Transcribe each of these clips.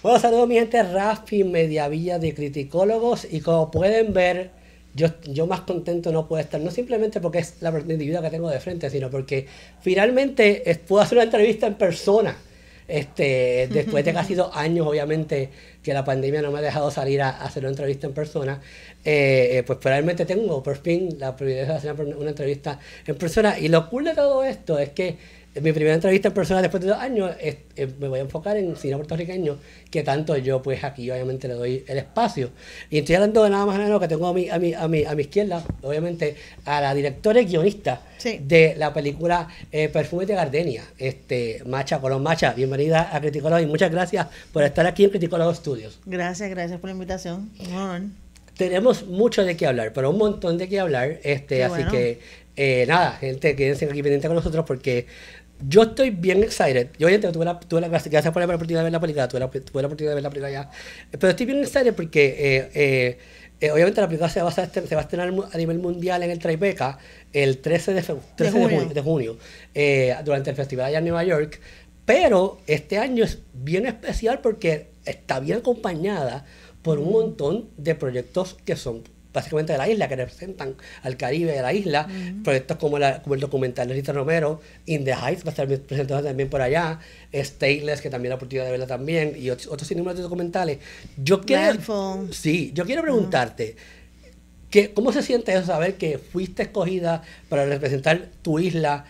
Bueno, saludos mi gente, Rafi Mediavilla de Criticólogos y como pueden ver, yo, yo más contento no puedo estar, no simplemente porque es la individual que tengo de frente, sino porque finalmente puedo hacer una entrevista en persona. Este, después de casi dos años, obviamente, que la pandemia no me ha dejado salir a, hacer una entrevista en persona, eh, eh, pues finalmente tengo por fin la posibilidad de hacer una, una entrevista en persona. Y lo cool de todo esto es que mi primera entrevista en persona después de dos años, eh, me voy a enfocar en cine puertorriqueño, que tanto yo pues aquí obviamente le doy el espacio. Y estoy hablando de nada más nada menos que tengo a mi, a mi, a mi, izquierda, obviamente, a la directora y guionista de la película eh, Perfume de Gardenia, este, Macha Colón Macha. Bienvenida a Criticólogo y muchas gracias por estar aquí en Criticólogo Studios. Gracias, gracias por la invitación. Tenemos mucho de qué hablar, pero un montón de qué hablar, este, así que eh, nada, gente, quédense aquí pendiente con nosotros porque yo estoy bien excited. Yo, obviamente, tuve la, tuve la, gracias por la oportunidad de ver la película, tuve la, tuve la oportunidad de ver la película ya. Pero estoy bien excited porque, eh, eh, obviamente, la película se va, a estrenar, a nivel mundial en el Tribeca el 13 de, de junio, de junio durante el festival allá en Nueva York. Pero este año es bien especial porque está bien acompañada por un montón de proyectos que son básicamente de la isla, que representan al Caribe de la isla, proyectos como, el documental de Rita Romero, In the Heights va a estar presentado también por allá, Stateless, que también la oportunidad de verla también, y otros, otros de documentales. Yo quiero, sí, yo quiero preguntarte, ¿cómo se siente eso, saber que fuiste escogida para representar tu isla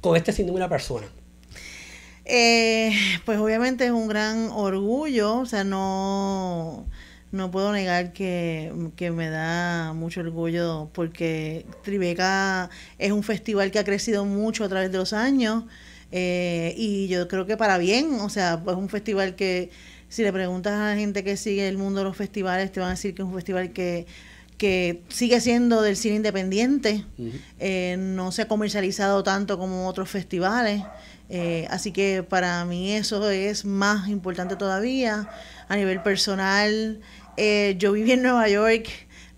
con este sin ninguna persona? Eh, pues obviamente es un gran orgullo, o sea, no no puedo negar que, me da mucho orgullo porque Tribeca es un festival que ha crecido mucho a través de los años eh, y yo creo que para bien, o sea, es un festival que si le preguntas a la gente que sigue el mundo de los festivales te van a decir que es un festival que sigue siendo del cine independiente, eh, no se ha comercializado tanto como otros festivales, eh, así que para mí eso es más importante todavía. A nivel personal, eh, yo viví en Nueva York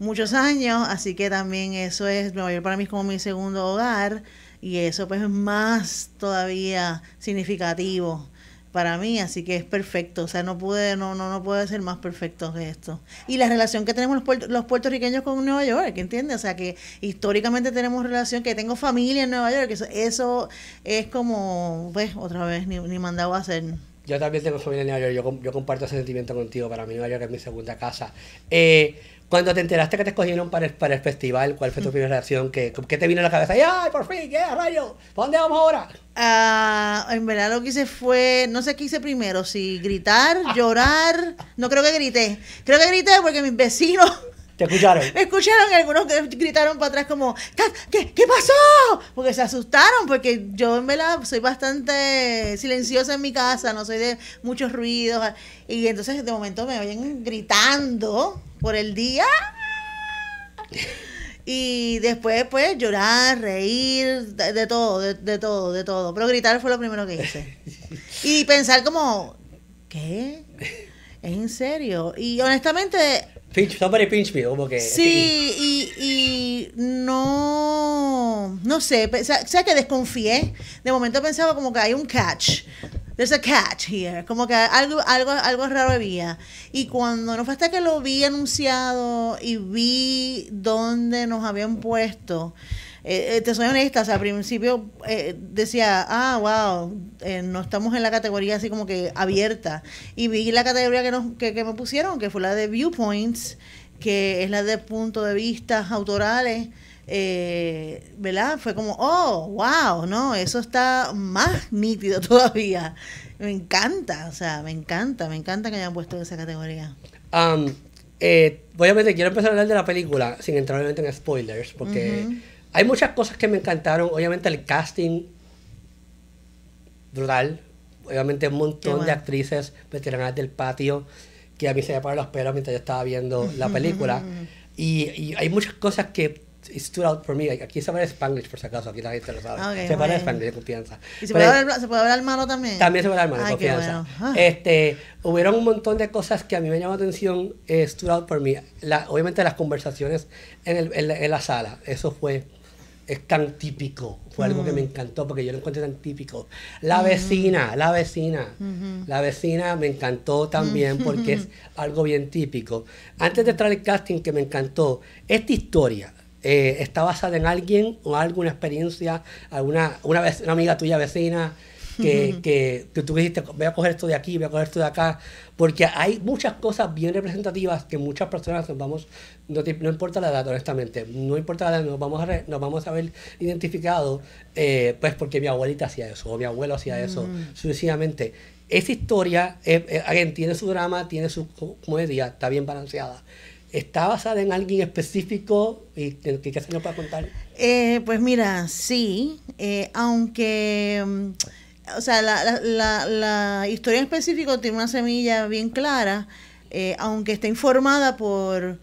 muchos años, así que también eso es, Nueva York para mí es como mi segundo hogar y eso pues es más todavía significativo para mí, así que es perfecto, o sea, no puede no, no, puede ser más perfecto que esto. Y la relación que tenemos los, puertorriqueños con Nueva York, ¿entiendes? O sea, que históricamente tenemos relación, que tengo familia en Nueva York, eso, eso es como, pues, otra vez, ni, ni mandado a hacer. Yo también tengo familia en Nueva York, yo, comparto ese sentimiento contigo, para mí Nueva York es mi segunda casa. Eh, cuando te enteraste que te escogieron para el, festival, ¿cuál fue tu mm. primera reacción? ¿Qué, te vino a la cabeza? ¡Ay, por fin! ¡Qué rayo! ¿Para dónde vamos ahora? Ah, en verdad lo que hice fue, no sé qué hice primero, si gritar, llorar, no creo que grité. Creo que grité porque mis vecinos ¿Te escucharon? Me escucharon algunos algunos gritaron para atrás como, ¿qué, pasó? Porque se asustaron, porque yo en verdad soy bastante silenciosa en mi casa, no soy de muchos ruidos. Y entonces de momento me oyen gritando por el día. Y después, pues, llorar, reír, de, todo, de, de, todo, de todo. Pero gritar fue lo primero que hice. Y pensar como, ¿qué? ¿Es en serio? Y honestamente, Pinch, pinch me, Sí, y, y no. No sé, o sea, que desconfié. De momento pensaba como que hay un catch. There's a catch here. Como que algo, algo, algo raro había. Y cuando no fue hasta que lo vi anunciado y vi dónde nos habían puesto. Eh, eh, te soy honesta, o sea, al principio eh, decía, ah, wow, eh, no estamos en la categoría así como que abierta. Y vi la categoría que, nos, que, me pusieron, que fue la de viewpoints, que es la de puntos de vista autorales. Eh, ¿verdad? Fue como, oh, wow, no, eso está más nítido todavía. Me encanta, o sea, me encanta, me encanta que hayan puesto esa categoría. Um, voy a ver, quiero empezar a hablar de la película, sin entrar obviamente en spoilers, porque... Hay muchas cosas que me encantaron. Obviamente el casting brutal. Obviamente un montón de actrices veteranas del patio que a mí se me pararon los pelos mientras yo estaba viendo la película. y, hay muchas cosas que stood out for me. Aquí se habla Spanglish, por si acaso, aquí la gente lo sabe. se habla Spanglish de confianza. ¿Y se puede, hablar, malo también? También se puede hablar malo de confianza. Ah. Este, hubieron un montón de cosas que a mí me llamó la atención, eh, stood out for me. obviamente las conversaciones en, la, sala, eso fue es tan típico. Fue algo que me mm. encantó porque yo lo encontré tan típico. La mm. vecina, la vecina. Mm-hmm. La vecina me encantó también mm-hmm. porque es mm-hmm. algo bien típico. Antes de entrar el casting que me encantó, esta historia eh, está basada en alguien o alguna experiencia, alguna una, vez, una amiga tuya vecina que, que, tú dijiste, voy a coger esto de aquí, voy a coger esto de acá, porque hay muchas cosas bien representativas que muchas personas nos vamos, no, no importa la edad, honestamente, no importa la edad, nos vamos a, nos vamos a ver identificado, eh, pues porque mi abuelita hacía eso, o mi abuelo hacía eso, sucesivamente. Esa historia, eh, eh tiene su drama, tiene su comedia, está bien balanceada. ¿Está basada en alguien específico y qué se nos puede contar? Eh, pues mira, sí, aunque... Mm, o sea, la, la, la, historia en específico tiene una semilla bien clara, eh, aunque está informada por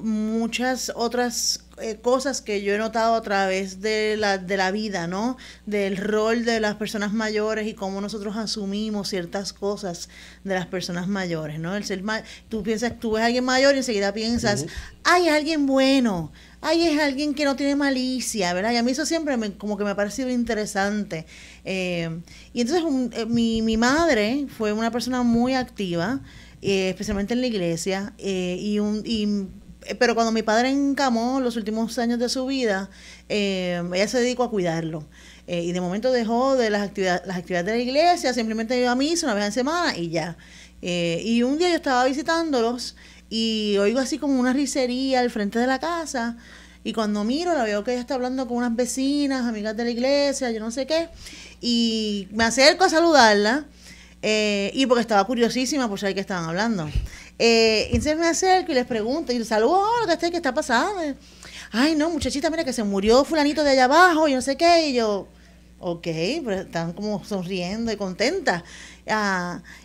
muchas otras eh, cosas que yo he notado a través de la, de la vida, ¿no? Del rol de las personas mayores y cómo nosotros asumimos ciertas cosas de las personas mayores, ¿no? El ser tú piensas, tú ves a alguien mayor y enseguida piensas, ay, alguien bueno, ay, es alguien que no tiene malicia, ¿verdad? Y a mí eso siempre me, como que me ha parecido interesante. Eh, y entonces eh, mi, mi, madre fue una persona muy activa, eh, especialmente en la iglesia, y, un, y pero cuando mi padre encamó los últimos años de su vida, ella se dedicó a cuidarlo. y de momento dejó de las, actividades las actividades de la iglesia, simplemente iba a misa una vez a la semana y ya. y un día yo estaba visitándolos y oigo así como una risería al frente de la casa. Y cuando miro, la veo que ella está hablando con unas vecinas, amigas de la iglesia, yo no sé qué. Y me acerco a saludarla. Eh, y porque estaba curiosísima por saber qué estaban hablando. Eh, entonces me acerco y les pregunto, y les saludo, hola, ¿qué, está pasando? Ay, no, muchachita, mira que se murió fulanito de allá abajo, y no sé qué. Y yo, ok, pero están como sonriendo y contentas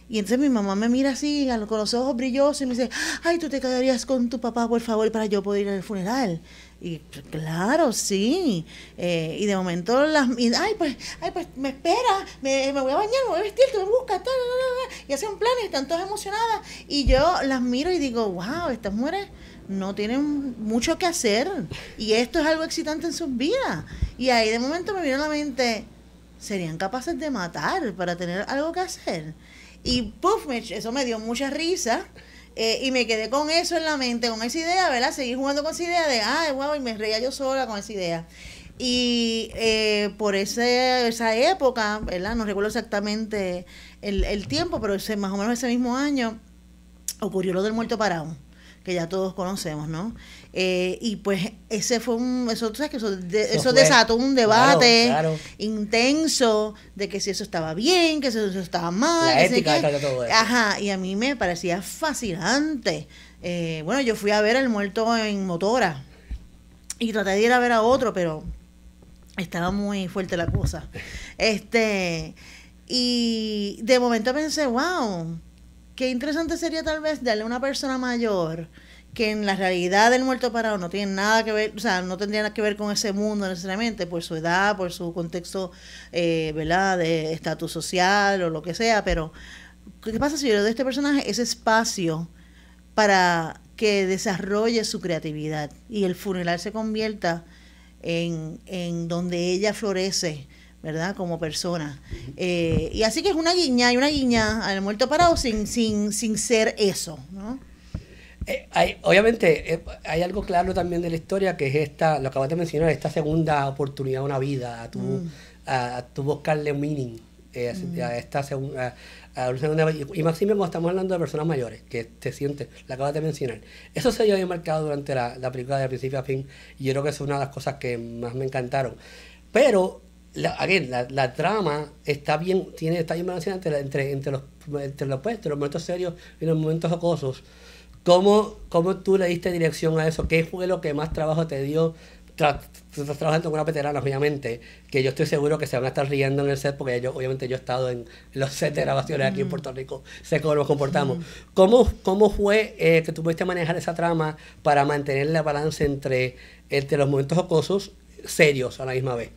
y entonces mi mamá me mira así, con los ojos brillosos, y me dice, ay, tú te quedarías con tu papá, por favor, para yo poder ir al funeral. Y claro, sí. Eh, y de momento las... Pues, ay, pues, me espera, me, voy a bañar, me voy a vestir, tú me buscas, tal, y hacen planes, están todas emocionadas. Y yo las miro y digo, wow, estas mujeres no tienen mucho que hacer. Y esto es algo excitante en sus vidas. Y ahí de momento me vino a la mente, serían capaces de matar para tener algo que hacer. Y puff, eso me dio mucha risa. Eh, y me quedé con eso en la mente, con esa idea, ¿verdad? Seguí jugando con esa idea de, ay, wow, y me reía yo sola con esa idea. Y eh, por esa época, ¿verdad? No recuerdo exactamente el, el tiempo, pero ese, más o menos ese mismo año ocurrió lo del muerto parado que ya todos conocemos, ¿no? Eh, y pues ese fue un, eso, sabes que eso, desató un debate intenso de que si eso estaba bien, que si eso estaba mal. La ética todo eso. Ajá, y a mí me parecía fascinante. Eh, bueno, yo fui a ver al muerto en Motora y traté de ir a ver a otro, pero estaba muy fuerte la cosa. Este, y de momento pensé, wow qué interesante sería tal vez darle a una persona mayor que en la realidad del muerto parado no tiene nada que ver, o sea, no tendría nada que ver con ese mundo necesariamente, por su edad, por su contexto, eh, ¿verdad?, de estatus social o lo que sea, pero ¿qué pasa si yo le doy a este personaje ese espacio para que desarrolle su creatividad y el funeral se convierta en, en donde ella florece? ¿verdad? Como persona. Eh, y así que es una guiña, y una guiña al muerto parado sin, sin, sin ser eso, ¿no? Eh, hay, obviamente, eh, hay algo claro también de la historia que es esta, lo acabas de mencionar, esta segunda oportunidad una vida, a tu, buscarle mm. a, tu buscarle meaning eh, mm. a esta segunda. A, y máximo estamos hablando de personas mayores, que te sientes, lo acabas de mencionar. Eso se había marcado durante la, la película de principio a fin, y yo creo que es una de las cosas que más me encantaron. Pero la, la, la, trama está bien, tiene, está bien balanceada entre, entre, los, entre los, los momentos serios y los momentos jocosos. ¿Cómo, ¿Cómo tú le diste dirección a eso? ¿Qué fue lo que más trabajo te dio Tú estás trabajando con una veterana, obviamente, que yo estoy seguro que se van a estar riendo en el set, porque yo, obviamente yo he estado en los sets de grabaciones aquí en mm. Puerto Rico, sé cómo nos comportamos. Mm. ¿Cómo, fue eh, que tú pudiste manejar esa trama para mantener la balance entre, entre los momentos jocosos serios a la misma vez?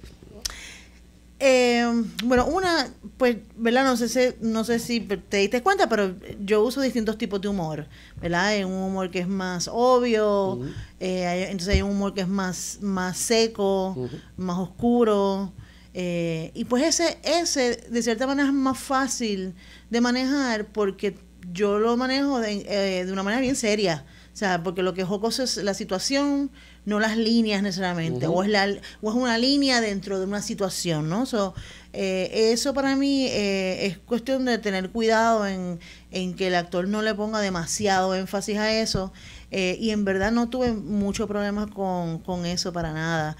Eh, bueno, una, pues, ¿verdad? No sé, si, no sé si te diste cuenta, pero yo uso distintos tipos de humor, ¿verdad? Hay un humor que es más obvio, eh, entonces hay un humor que es más, más seco, más oscuro. Eh, y pues ese, ese, de cierta manera, es más fácil de manejar porque yo lo manejo de, eh, de una manera bien seria. O sea, porque lo que es es la situación, no las líneas necesariamente, o, es la, o es una línea dentro de una situación, ¿no? So, eh, eso para mí eh, es cuestión de tener cuidado en, en, que el actor no le ponga demasiado énfasis a eso. Eh, y en verdad no tuve mucho problemas con, con eso para nada.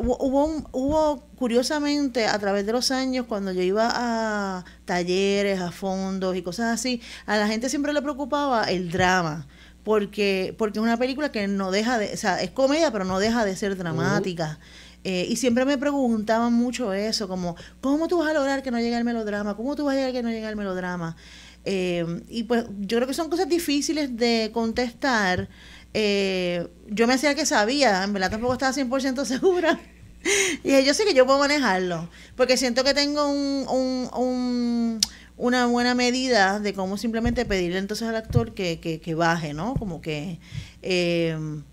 Hubo, hubo, curiosamente, a través de los años, cuando yo iba a talleres, a fondos y cosas así, a la gente siempre le preocupaba el drama porque, porque es una película que no deja de, o sea, es comedia, pero no deja de ser dramática. Eh, y siempre me preguntaban mucho eso, como, ¿cómo tú vas a lograr que no llegue el melodrama? ¿Cómo tú vas a llegar que no llegue el melodrama? Eh, y pues yo creo que son cosas difíciles de contestar. Eh, yo me hacía que sabía, en verdad tampoco estaba 100% segura. y dije, yo sé que yo puedo manejarlo, porque siento que tengo un una buena medida de cómo simplemente pedirle entonces al actor que, baje, ¿no? Como que... Em,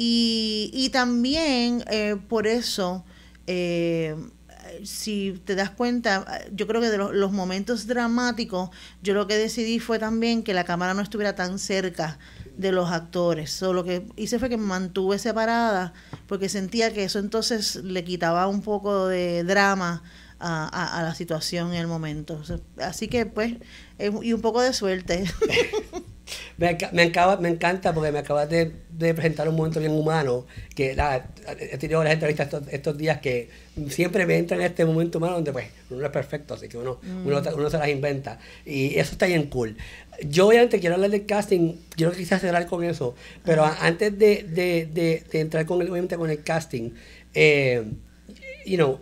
y, también eh, por eso, em, si te das cuenta, yo creo que de los, momentos dramáticos, yo lo que decidí fue también que la cámara no estuviera tan cerca de los actores. solo lo que hice fue que me mantuve separada porque sentía que eso entonces le quitaba un poco de drama a, la situación en el momento. Así que, pues, y un poco de suerte. Me, me encanta porque me acabas de, presentar un momento bien humano, que he tenido las entrevistas estos, días que siempre me entra en este momento humano donde pues uno es perfecto, así que uno, mm. uno, se las inventa. Y eso está bien cool. Yo obviamente quiero hablar del casting, yo no quise cerrar con eso, pero antes de, entrar con, con el casting, eh, you know,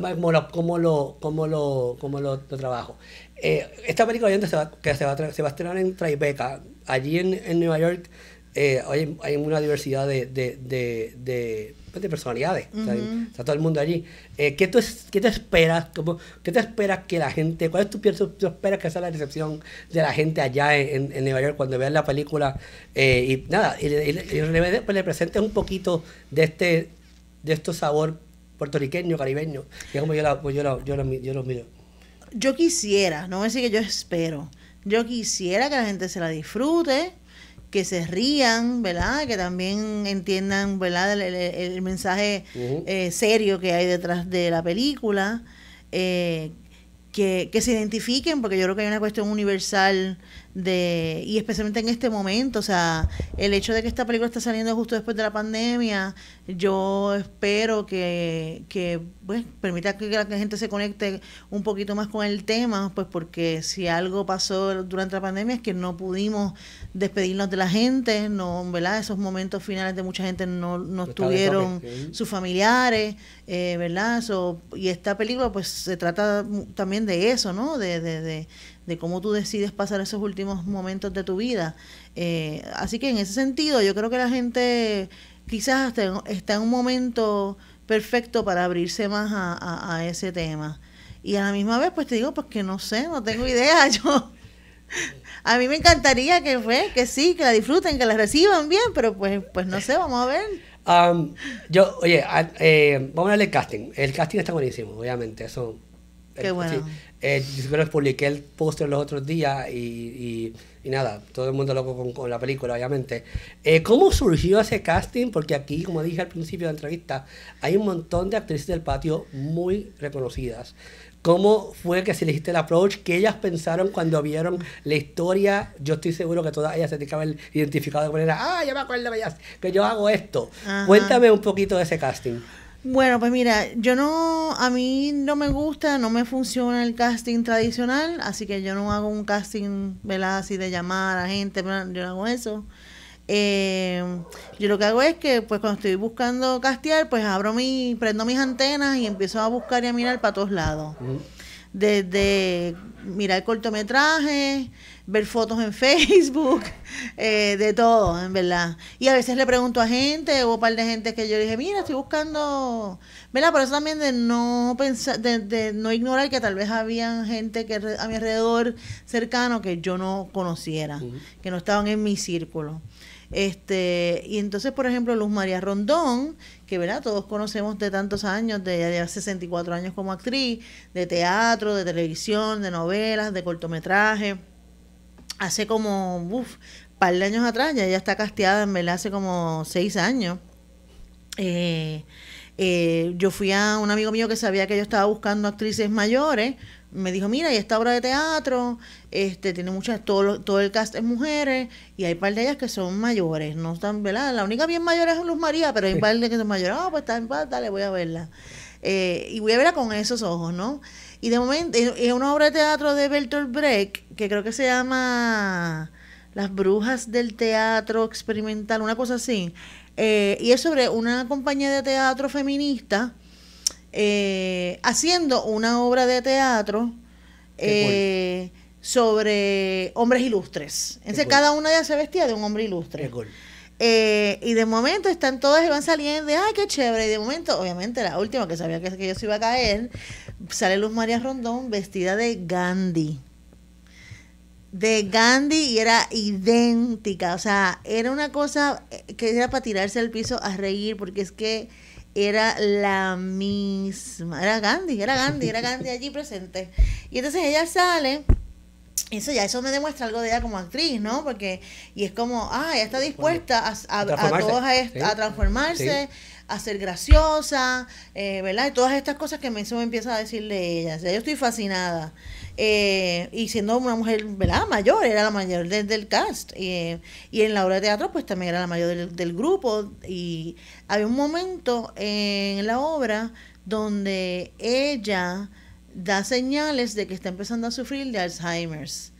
más lo, como lo, como lo, como lo, trabajo. Eh, esta película se que se va, a se va a estrenar en Tribeca, allí en, en Nueva York. Eh, hay, una diversidad de, de, de, de, pues, personalidades. o sea, está todo el mundo allí. Eh, ¿qué, tú, ¿qué, te esperas? Cómo, ¿Qué te esperas que la gente, cuál es tu tú esperas que sea la recepción de la gente allá en, en Nueva York cuando vean la película? Eh, y nada, y, pues, le, presentes un poquito de este de este sabor puertorriqueño, caribeño, Y como pues yo, la, yo, la, yo, los miro. Yo quisiera, no voy a decir que yo espero, yo quisiera que la gente se la disfrute, que se rían, ¿verdad? Que también entiendan, ¿verdad? El, mensaje eh, serio que hay detrás de la película, eh, que se identifiquen, porque yo creo que hay una cuestión universal de y especialmente en este momento, o sea, el hecho de que esta película está saliendo justo después de la pandemia, yo espero que, que pues, permita que la gente se conecte un poquito más con el tema, pues porque si algo pasó durante la pandemia es que no pudimos despedirnos de la gente, no, ¿verdad? Esos momentos finales de mucha gente no, no estuvieron sus familiares, eh, ¿verdad? y esta película pues se trata también de eso, ¿no? de, de de cómo tú decides pasar esos últimos momentos de tu vida. Eh, así que en ese sentido, yo creo que la gente quizás está en un momento perfecto para abrirse más a, ese tema. Y a la misma vez, pues te digo, pues que no sé, no tengo idea. Yo, a mí me encantaría que, pues, que sí, que la disfruten, que la reciban bien, pero pues, pues no sé, vamos a ver. yo, oye, eh, vamos a hablar del casting. El casting está buenísimo, obviamente. Eso, Qué bueno. Eh, yo les publiqué el póster los otros días y, y, nada, todo el mundo loco con, la película, obviamente. Eh, ¿Cómo surgió ese casting? Porque aquí, como dije al principio de la entrevista, hay un montón de actrices del patio muy reconocidas. ¿Cómo fue que se le el approach? ¿Qué ellas pensaron cuando vieron la historia? Yo estoy seguro que todas ellas se te identificado de manera, ah, ya me acuerdo que yo hago esto. Cuéntame un poquito de ese casting. Bueno, pues mira, yo no, a mí no me gusta, no me funciona el casting tradicional, así que yo no hago un casting, ¿verdad? Así de llamar a gente, yo no hago eso. Em, yo lo que hago es que, pues cuando estoy buscando castear, pues abro mi, prendo mis antenas y empiezo a buscar y a mirar para todos lados. Desde mirar cortometrajes, ver fotos en Facebook, eh, de todo, en verdad. Y a veces le pregunto a gente, hubo un par de gente que yo dije, mira, estoy buscando, ¿verdad? Por eso también de no pensar, de, no ignorar que tal vez habían gente que a mi alrededor cercano que yo no conociera, que no estaban en mi círculo. Este, y entonces, por ejemplo, Luz María Rondón, que ¿verdad? todos conocemos de tantos años, de, de 64 años como actriz, de teatro, de televisión, de novelas, de cortometraje hace como, uff, par de años atrás, ya ella está casteada, en verdad, hace como seis años. Eh, eh, yo fui a un amigo mío que sabía que yo estaba buscando actrices mayores, me dijo, mira, y esta obra de teatro, este, tiene muchas, todo, todo el cast es mujeres, y hay par de ellas que son mayores, no están, ¿verdad? La única bien mayor es Luz María, pero hay par de que son mayores, ah, pues está en paz, dale, voy a verla. Eh, y voy a verla con esos ojos, ¿no? Y de momento, es una obra de teatro de Bertolt Brecht, que creo que se llama Las Brujas del Teatro Experimental, una cosa así. Eh, y es sobre una compañía de teatro feminista eh, haciendo una obra de teatro eh, sobre hombres ilustres. Entonces, cada una de ellas se vestía de un hombre ilustre. y de momento están todas y van saliendo de, ay, qué chévere. Y de momento, obviamente, la última que sabía que yo se iba a caer, sale Luz María Rondón vestida de Gandhi. De Gandhi y era idéntica. O sea, era una cosa eh, que era para tirarse al piso a reír, porque es que era la misma. Era Gandhi, era Gandhi, era Gandhi allí presente. Y entonces ella sale eso ya eso me demuestra algo de ella como actriz no porque y es como ah ella está dispuesta a, transformarse a ser graciosa, eh, ¿verdad? Y todas estas cosas que me, eso me empieza a de ella. yo estoy fascinada. Eh, y siendo una mujer, ¿verdad? Mayor, era la mayor del, cast. y en la obra de teatro, pues también era la mayor del, grupo. Y había un momento en la obra donde ella da señales de que está empezando a sufrir de Alzheimer's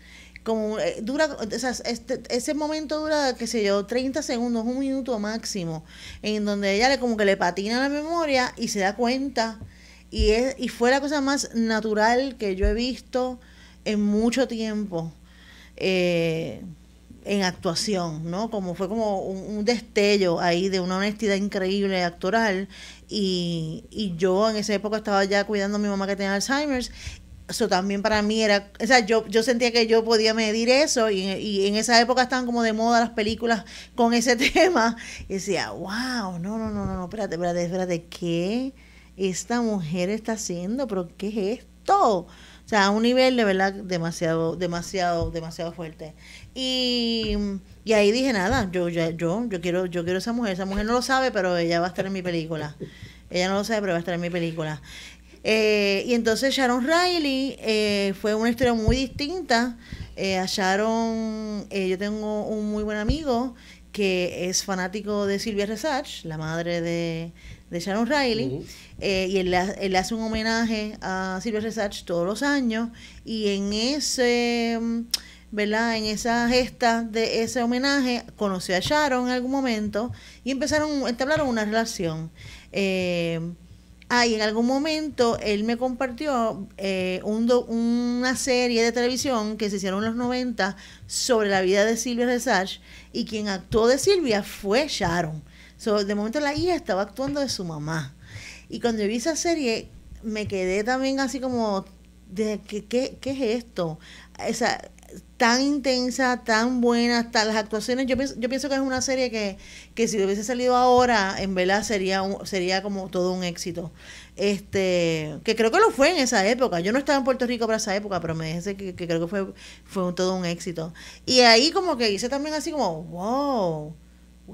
como eh, dura, o sea, este, ese momento dura, qué sé yo, 30 segundos, un minuto máximo, en donde ella le como que le patina la memoria y se da cuenta. Y, es, y fue la cosa más natural que yo he visto en mucho tiempo. Eh, en actuación, ¿no? Como fue como un, destello ahí de una honestidad increíble actoral. Y, y yo en esa época estaba ya cuidando a mi mamá que tenía Alzheimer's eso también para mí era, o sea, yo, yo sentía que yo podía medir eso y, en esa época estaban como de moda las películas con ese tema. Y decía, wow, no, no, no, no, no, espérate, espérate, espérate, ¿qué esta mujer está haciendo? ¿Pero qué es esto? O sea, a un nivel de verdad demasiado, demasiado, demasiado fuerte. Y, ahí dije, nada, yo, yo, yo, yo quiero, yo quiero esa mujer, esa mujer no lo sabe, pero ella va a estar en mi película. Ella no lo sabe, pero va a estar en mi película. Eh, y entonces Sharon Riley eh, fue una historia muy distinta. Eh, a Sharon, yo tengo un muy buen amigo que es fanático de Silvia Resach, la madre de, Sharon Riley, y él, hace un homenaje a Silvia Resach todos los años, y en ese... En esa gesta de ese homenaje, conoció a Sharon en algún momento y empezaron, entablaron una relación. Eh, Ah, y en algún momento él me compartió eh, una serie de televisión que se hicieron en los 90 sobre la vida de Silvia Resarch y quien actuó de Silvia fue Sharon. de momento la hija estaba actuando de su mamá. Y cuando yo vi esa serie me quedé también así como, de, ¿qué, qué, es esto? O tan intensa, tan buena, hasta las actuaciones. Yo pienso, yo pienso que es una serie que, que si hubiese salido ahora, en vela sería un, sería como todo un éxito. Este, que creo que lo fue en esa época. Yo no estaba en Puerto Rico para esa época, pero me dice que, creo que fue, fue todo un éxito. Y ahí como que hice también así como, wow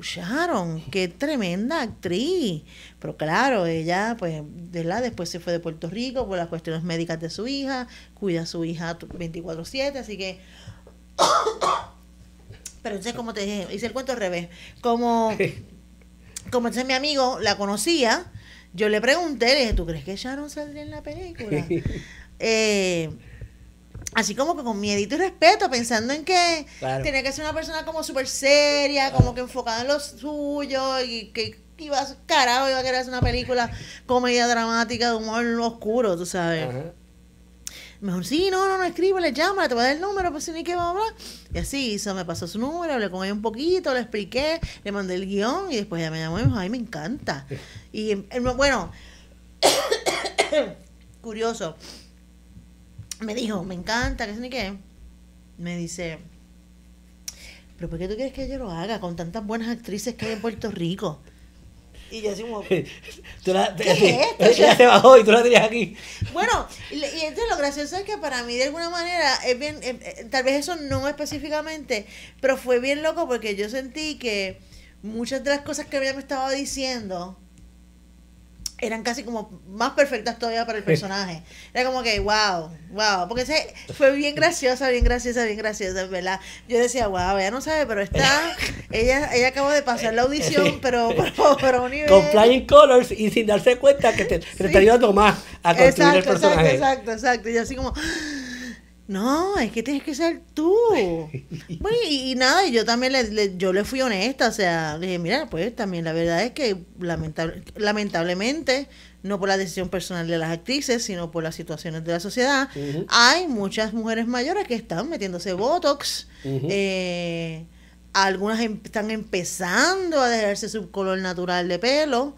Sharon, qué tremenda actriz. Pero claro, ella, pues, la después se fue de Puerto Rico por las cuestiones médicas de su hija, cuida a su hija 24-7, así que. Pero entonces, como te dije, hice el cuento al revés. Como, como mi amigo la conocía, yo le pregunté, le dije, ¿tú crees que Sharon saldría en la película? eh, así como que con miedito y respeto, pensando en que tenía que ser una persona como súper seria, como que enfocada en lo suyo y que iba a, carajo, iba a querer hacer una película comedia dramática de humor oscuro, tú sabes. Mejor, sí, no, no, no, le llama te voy a dar el número, pues ni qué, vamos Y así hizo, me pasó su número, hablé con ella un poquito, le expliqué, le mandé el guión y después ya me llamó y me dijo, ay, me encanta. Y em, em, bueno, curioso, me dijo, me encanta, que sé ni qué. Me dice, pero ¿por qué tú quieres que yo lo haga con tantas buenas actrices que hay en Puerto Rico? Y yo así como, ¿qué es esto? bajó y tú la tenías aquí. Bueno, y, entonces lo gracioso es que para mí de alguna manera, es bien, eh, eh, tal vez eso no específicamente, pero fue bien loco porque yo sentí que muchas de las cosas que ella me estaba diciendo eran casi como más perfectas todavía para el personaje. Era como que, wow, wow. Porque se, fue bien graciosa, bien graciosa, bien graciosa, ¿verdad? Yo decía, wow, ella no sabe, pero está. Ella ella acaba de pasar la audición, pero, por favor. un nivel. Con flying colors y sin darse cuenta que te, está ayudando más a construir el personaje. Exacto, exacto, exacto. Y así como no, es que tienes que ser tú. Pues, y, y nada, yo también le, yo le fui honesta, o sea, le dije, mira, pues también la verdad es que lamentablemente, no por la decisión personal de las actrices, sino por las situaciones de la sociedad, hay muchas mujeres mayores que están metiéndose Botox, eh, algunas em, están empezando a dejarse su color natural de pelo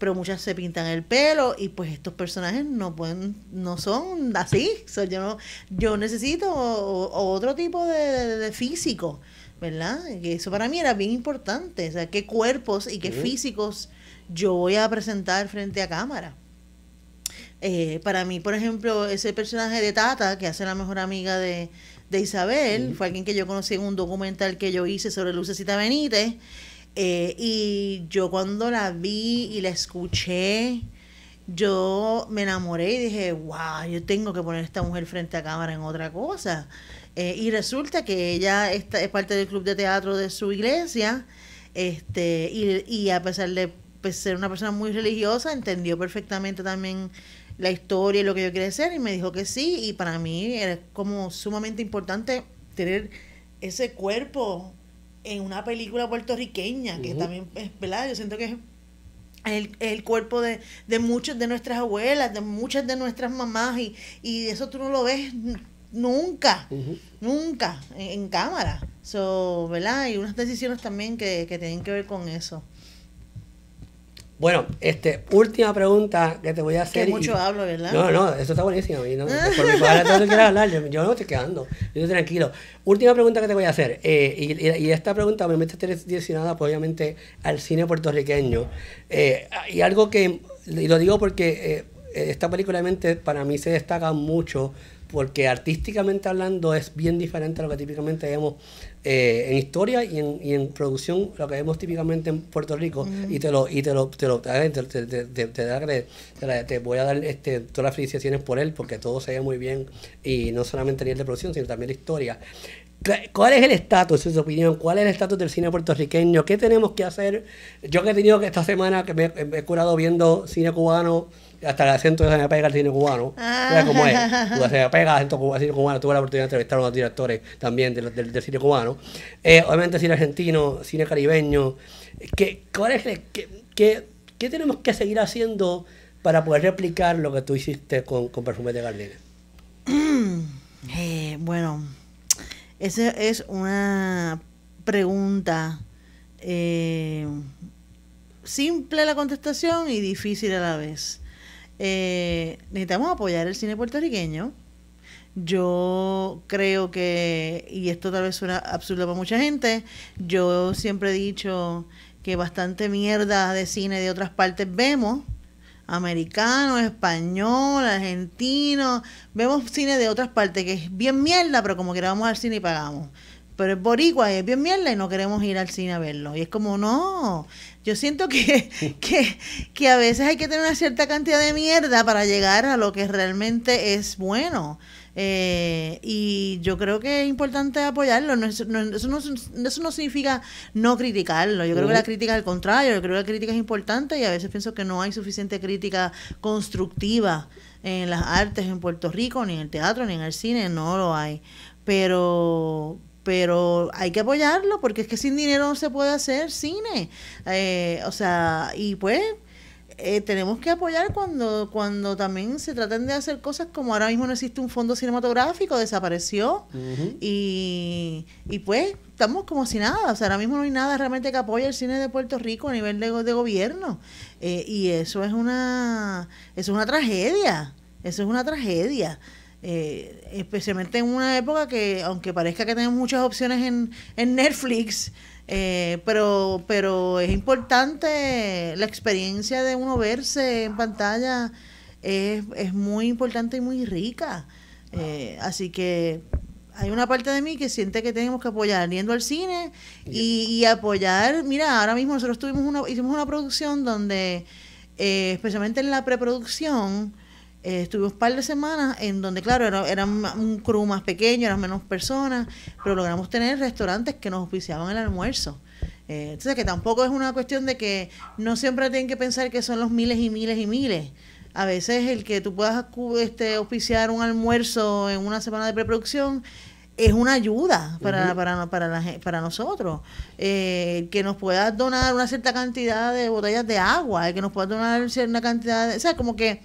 pero muchas se pintan el pelo y pues estos personajes no pueden, no son así. yo, yo necesito otro tipo de, físico, ¿verdad? eso para mí era bien importante, o sea, qué cuerpos y qué físicos yo voy a presentar frente a cámara. Eh, para mí, por ejemplo, ese personaje de Tata, que hace la mejor amiga de, Isabel, fue alguien que yo conocí en un documental que yo hice sobre Lucecita Benítez. Eh, y yo cuando la vi y la escuché, yo me enamoré y dije, wow, yo tengo que poner a esta mujer frente a cámara en otra cosa. Eh, y resulta que ella es parte del club de teatro de su iglesia, este, y, a pesar de pues, ser una persona muy religiosa, entendió perfectamente también la historia y lo que yo quería hacer, y me dijo que sí, y para mí era como sumamente importante tener ese cuerpo en una película puertorriqueña, que también es, ¿verdad? Yo siento que es el, cuerpo de, muchas de nuestras abuelas, de muchas de nuestras mamás, y, y eso tú no lo ves nunca, nunca en, cámara. So, ¿verdad? Y unas decisiones también que, que tienen que ver con eso. Bueno, este, última pregunta que te voy a hacer. Que mucho hablo, ¿verdad? No, no, eso está buenísimo. Y no, por mi padre, todo que quieras hablar, yo, no estoy quedando. Yo estoy tranquilo. Última pregunta que te voy a hacer. Eh, y, y, esta pregunta obviamente está direccionada, pues, obviamente, al cine puertorriqueño. Eh, y algo que, y lo digo porque eh, esta película, para mí, se destaca mucho porque artísticamente hablando es bien diferente a lo que típicamente vemos eh, en historia y en, producción, lo que vemos típicamente en Puerto Rico, y te lo, y te lo, voy a dar este, todas las felicitaciones por él, porque todo se ve muy bien, y no solamente a nivel de producción, sino también la historia. ¿Cuál es el estatus, en su opinión? ¿Cuál es el estatus del cine puertorriqueño? ¿Qué tenemos que hacer? Yo que he tenido que esta semana que me he curado viendo cine cubano, hasta el acento de me pega al cine cubano. era ah. cómo es? se me pega el acento cubano, cine cubano. Tuve la oportunidad de entrevistar a unos directores también del, del, cine cubano. Eh, obviamente cine argentino, cine caribeño. ¿Qué, cuál qué, tenemos que seguir haciendo para poder replicar lo que tú hiciste con, con Perfumes de Gardines? Eh, bueno, esa es una pregunta eh, simple la contestación y difícil a la vez. Eh, necesitamos apoyar el cine puertorriqueño. Yo creo que, y esto tal vez suena absurdo para mucha gente, yo siempre he dicho que bastante mierda de cine de otras partes vemos, americano, español, argentino, vemos cine de otras partes que es bien mierda, pero como que vamos al cine y pagamos pero es boricua y es bien mierda y no queremos ir al cine a verlo. Y es como, no, yo siento que, a veces hay que tener una cierta cantidad de mierda para llegar a lo que realmente es bueno. Eh, y yo creo que es importante apoyarlo. eso, no, significa no criticarlo. Yo creo que la crítica es al contrario. Yo creo que la crítica es importante y a veces pienso que no hay suficiente crítica constructiva en las artes en Puerto Rico, ni en el teatro, ni en el cine. No lo hay. Pero, pero hay que apoyarlo porque es que sin dinero no se puede hacer cine. Eh, o sea, y pues eh, tenemos que apoyar cuando, cuando también se traten de hacer cosas como ahora mismo no existe un fondo cinematográfico, desapareció y, y pues estamos como sin nada. O sea, ahora mismo no hay nada realmente que apoye el cine de Puerto Rico a nivel de, gobierno. Eh, y eso es una, eso es una tragedia. Eso es una tragedia. Eh, especialmente en una época que, aunque parezca que tenemos muchas opciones en, Netflix, eh, pero, pero es importante la experiencia de uno verse en pantalla, es, muy importante y muy rica. Eh, así que hay una parte de mí que siente que tenemos que apoyar yendo al cine y, apoyar. Mira, ahora mismo nosotros tuvimos una, hicimos una producción donde, especialmente en la preproducción, eh, estuvimos un par de semanas en donde, claro, era, un crew más pequeño, eran menos personas, pero logramos tener restaurantes que nos oficiaban el almuerzo. Eh, entonces, que tampoco es una cuestión de que no siempre tienen que pensar que son los miles y miles y miles. A veces el que tú puedas este, auspiciar un almuerzo en una semana de preproducción es una ayuda para, para, para nosotros. Eh, que nos puedas donar una cierta cantidad de botellas de agua, que nos puedas donar una cierta cantidad de... O sea, como que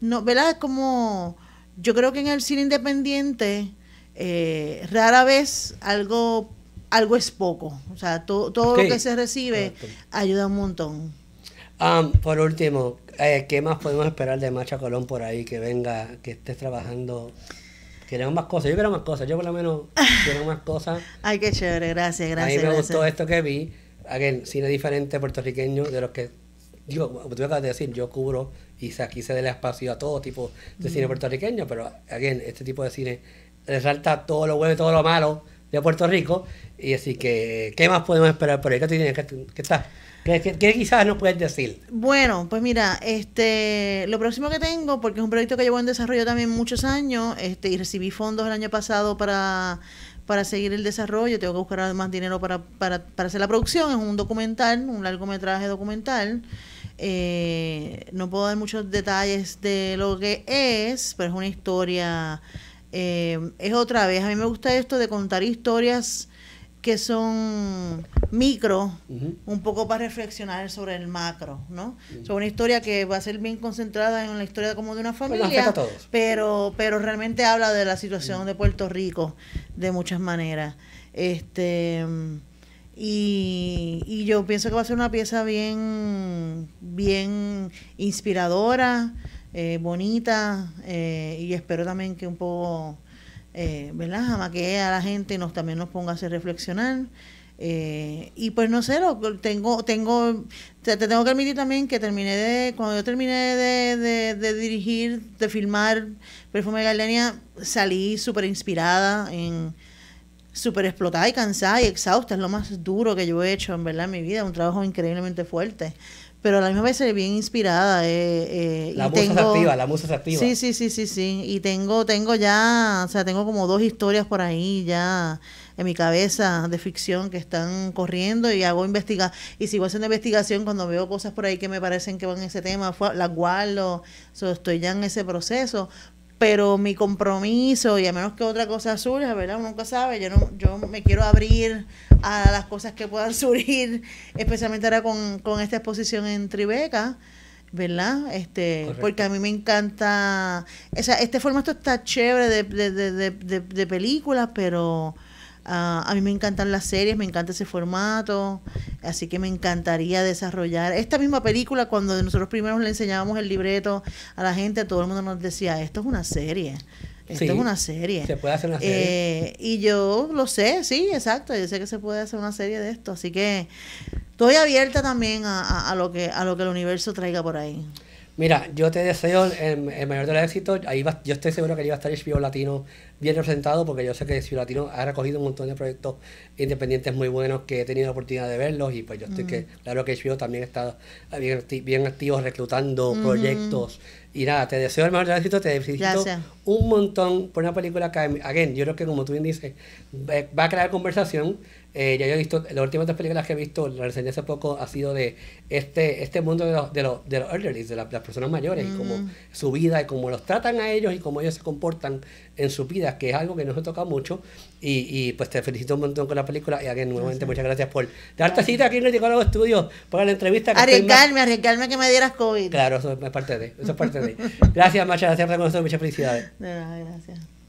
no, ¿verdad? Como yo creo que en el cine independiente eh, rara vez algo, algo es poco. O sea, todo lo que se recibe ayuda un montón. por último, eh, ¿qué más podemos esperar de Macha Colón por ahí que venga, que estés trabajando? Queremos más cosas, yo quiero más cosas, yo por lo menos quiero más cosas. Ay, qué chévere, gracias, gracias. A mí me gustó esto que vi, again, cine diferente puertorriqueño de los que digo, como tú acabas de decir, yo cubro y aquí se da espacio a todo tipo de cine puertorriqueño, pero again, este tipo de cine resalta todo lo bueno y todo lo malo de Puerto Rico, y así que, ¿qué más podemos esperar por ahí? ¿Qué, quizás nos puedes decir? Bueno, pues mira, este, lo próximo que tengo, porque es un proyecto que llevo en desarrollo también muchos años, este, y recibí fondos el año pasado para para seguir el desarrollo, tengo que buscar más dinero para, para, para hacer la producción, es un documental, un largometraje documental. Eh, no puedo dar muchos detalles de lo que es, pero es una historia, eh, es otra vez, a mí me gusta esto de contar historias que son micro, un poco para reflexionar sobre el macro, ¿no? una historia que va a ser bien concentrada en la historia como de una familia, pero pero realmente habla de la situación de Puerto Rico de muchas maneras. Este y, yo pienso que va a ser una pieza bien bien inspiradora, eh, bonita eh, y espero también que un poco eh, a la gente nos, también nos ponga a reflexionar. Eh, y pues no sé, tengo, tengo, te, tengo que admitir también que terminé de, cuando yo terminé de, dirigir, de filmar Perfume de Galería salí súper inspirada, en súper explotada y cansada y exhausta, es lo más duro que yo he hecho en verdad en mi vida, un trabajo increíblemente fuerte pero a la misma vez es bien inspirada. Eh, eh, la y tengo, activa, la musa Sí, sí, sí, sí, sí. Y tengo, tengo ya, o sea, tengo como dos historias por ahí ya en mi cabeza de ficción que están corriendo y hago investigar y sigo haciendo investigación cuando veo cosas por ahí que me parecen que van en ese tema, las guardo, estoy ya en ese proceso, pero mi compromiso, y a menos que otra cosa surja, ¿verdad? Uno nunca sabe, yo, no, yo me quiero abrir a las cosas que puedan surgir, especialmente ahora con, con esta exposición en Tribeca, ¿verdad? Este, porque a mí me encanta, o este formato está chévere de, de, de, de películas, pero Ah, a mí me encantan las series, me encanta ese formato, así que me encantaría desarrollar esta misma película cuando nosotros primero le enseñábamos el libreto a la gente, todo el mundo nos decía, esto es una serie. Esto es una serie. Se puede hacer una serie. Eh, y yo lo sé, sí, exacto. Yo sé que se puede hacer una serie de esto. Así que estoy abierta también lo, que, a lo que el universo traiga por ahí. Mira, yo te deseo el, mayor de los éxitos. Ahí yo estoy seguro que ahí va a estar HBO Latino bien representado, porque yo sé que HBO Latino ha recogido un montón de proyectos independientes muy buenos que he tenido la oportunidad de verlos. Y pues yo estoy mm. que, claro que HBO también está bien, bien activo reclutando proyectos. Y nada, te deseo el mayor de los éxitos, te felicito un montón por una película que, again, yo creo que como tú bien dices, va a crear conversación eh, ya yo he visto, las últimas dos películas que he visto, la reseña hace poco, ha sido de este, este mundo de los, de los, de elderly, de las personas mayores, y como mm. su vida, y cómo los tratan a ellos y cómo ellos se comportan en su vida, que es algo que no se toca mucho. Y, y pues te felicito un montón con la película. Y nuevamente, muchas gracias por darte cita aquí en el Psicólogo Estudios, para la entrevista. arriesgarme, arriesgarme que me dieras COVID. Claro, eso es parte de. Eso es parte de. Gracias, Macha, gracias por nosotros muchas felicidades. nada gracias.